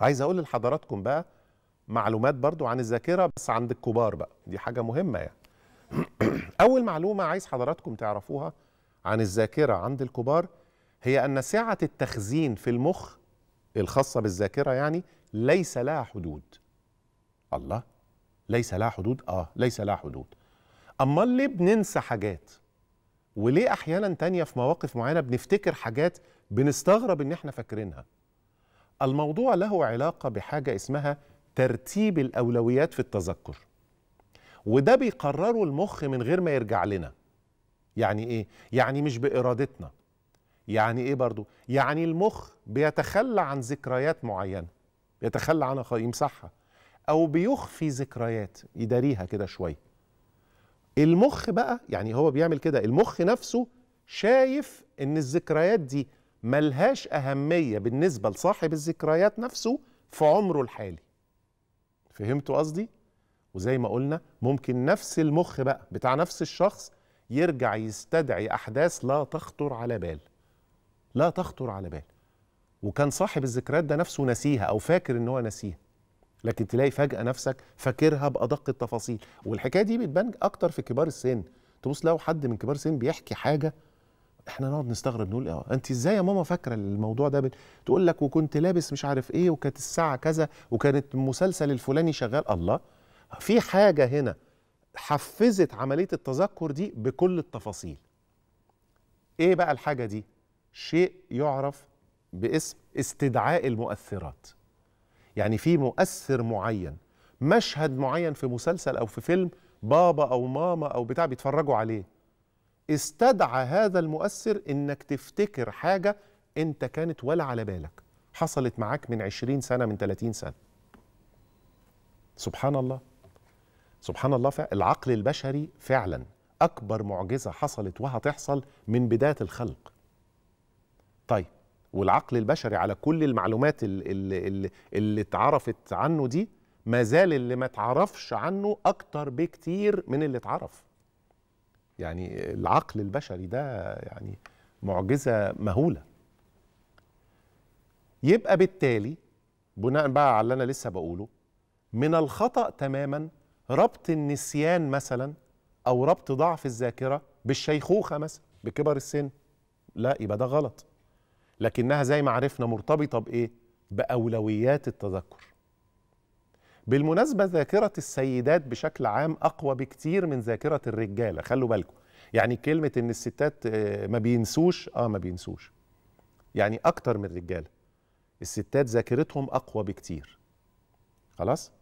عايز اقول لحضراتكم بقى معلومات برضو عن الذاكره بس عند الكبار بقى دي حاجه مهمه يعني اول معلومه عايز حضراتكم تعرفوها عن الذاكره عند الكبار هي ان سعه التخزين في المخ الخاصه بالذاكره يعني ليس لها حدود الله ليس لها حدود اه ليس لها حدود اما ليه بننسى حاجات وليه احيانا تانية في مواقف معينه بنفتكر حاجات بنستغرب ان احنا فاكرينها الموضوع له علاقة بحاجة اسمها ترتيب الأولويات في التذكر وده بيقرره المخ من غير ما يرجع لنا يعني إيه؟ يعني مش بإرادتنا يعني إيه برضو؟ يعني المخ بيتخلى عن ذكريات معينة يتخلى عنها يمسحها أو بيخفي ذكريات يداريها كده شوية المخ بقى يعني هو بيعمل كده المخ نفسه شايف ان الذكريات دي ملهاش أهمية بالنسبة لصاحب الذكريات نفسه في عمره الحالي فهمتوا قصدي؟ وزي ما قلنا ممكن نفس المخ بقى بتاع نفس الشخص يرجع يستدعي أحداث لا تخطر على بال لا تخطر على بال وكان صاحب الذكريات ده نفسه نسيها أو فاكر إن هو نسيها لكن تلاقي فجأة نفسك فاكرها بأدق التفاصيل والحكاية دي بتبان أكتر في كبار السن تبص لو حد من كبار السن بيحكي حاجة احنا نقعد نستغرب نقول اه انت ازاي يا ماما فاكره الموضوع ده تقول لك وكنت لابس مش عارف ايه وكانت الساعه كذا وكانت المسلسل الفلاني شغال الله في حاجه هنا حفزت عمليه التذكر دي بكل التفاصيل ايه بقى الحاجه دي شيء يعرف باسم استدعاء المؤثرات يعني في مؤثر معين مشهد معين في مسلسل او في فيلم بابا او ماما او بتاع بيتفرجوا عليه استدعى هذا المؤثر انك تفتكر حاجه انت كانت ولا على بالك حصلت معاك من 20 سنه من 30 سنه سبحان الله سبحان الله العقل البشري فعلا اكبر معجزه حصلت وهتحصل من بدايه الخلق طيب والعقل البشري على كل المعلومات اللي, اللي, اللي اتعرفت عنه دي ما زال اللي ما اتعرفش عنه اكتر بكتير من اللي اتعرف يعني العقل البشري ده يعني معجزه مهوله يبقى بالتالي بناء بقى على اللي انا لسه بقوله من الخطا تماما ربط النسيان مثلا او ربط ضعف الذاكره بالشيخوخه مثلا بكبر السن لا يبقى ده غلط لكنها زي ما عرفنا مرتبطه بايه باولويات التذكر بالمناسبة ذاكرة السيدات بشكل عام أقوى بكتير من ذاكرة الرجالة خلوا بالكم يعني كلمة إن الستات آه، ما بينسوش آه ما بينسوش يعني أكتر من الرجالة الستات ذاكرتهم أقوى بكتير خلاص؟